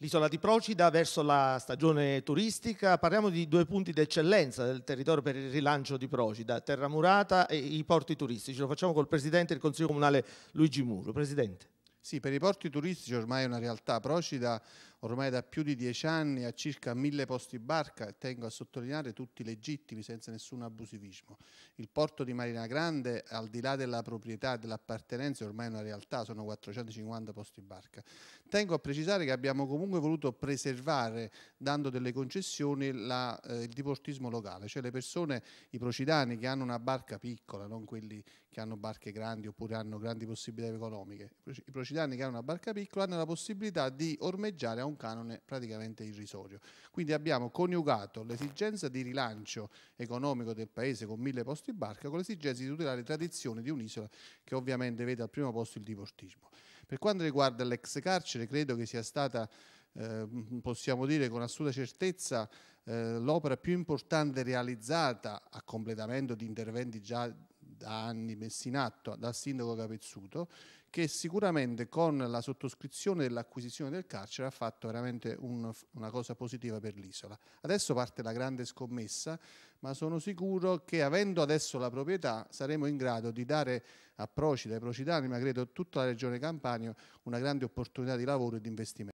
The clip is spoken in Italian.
L'isola di Procida verso la stagione turistica, parliamo di due punti d'eccellenza del territorio per il rilancio di Procida, Terra Murata e i porti turistici. Lo facciamo col Presidente del Consiglio Comunale Luigi Muro. Presidente. Sì, per i porti turistici ormai è una realtà. Procida ormai da più di dieci anni a circa mille posti barca, tengo a sottolineare tutti legittimi senza nessun abusivismo. Il porto di Marina Grande, al di là della proprietà e dell'appartenenza, è ormai una realtà, sono 450 posti barca. Tengo a precisare che abbiamo comunque voluto preservare, dando delle concessioni, la, eh, il diportismo locale, cioè le persone, i procidani che hanno una barca piccola, non quelli che hanno barche grandi oppure hanno grandi possibilità economiche, i procidani che hanno una barca piccola hanno la possibilità di ormeggiare a un canone praticamente irrisorio. Quindi abbiamo coniugato l'esigenza di rilancio economico del paese con mille posti barca con l'esigenza di tutelare le tradizioni di un'isola che ovviamente vede al primo posto il diportismo. Per quanto riguarda l'ex carcere, credo che sia stata eh, possiamo dire con assoluta certezza eh, l'opera più importante realizzata a completamento di interventi già da anni messi in atto dal sindaco Capezzuto, che sicuramente con la sottoscrizione dell'acquisizione del carcere ha fatto veramente un, una cosa positiva per l'isola. Adesso parte la grande scommessa, ma sono sicuro che avendo adesso la proprietà saremo in grado di dare a Procida, ai procidani, ma credo a tutta la regione Campania, una grande opportunità di lavoro e di investimento.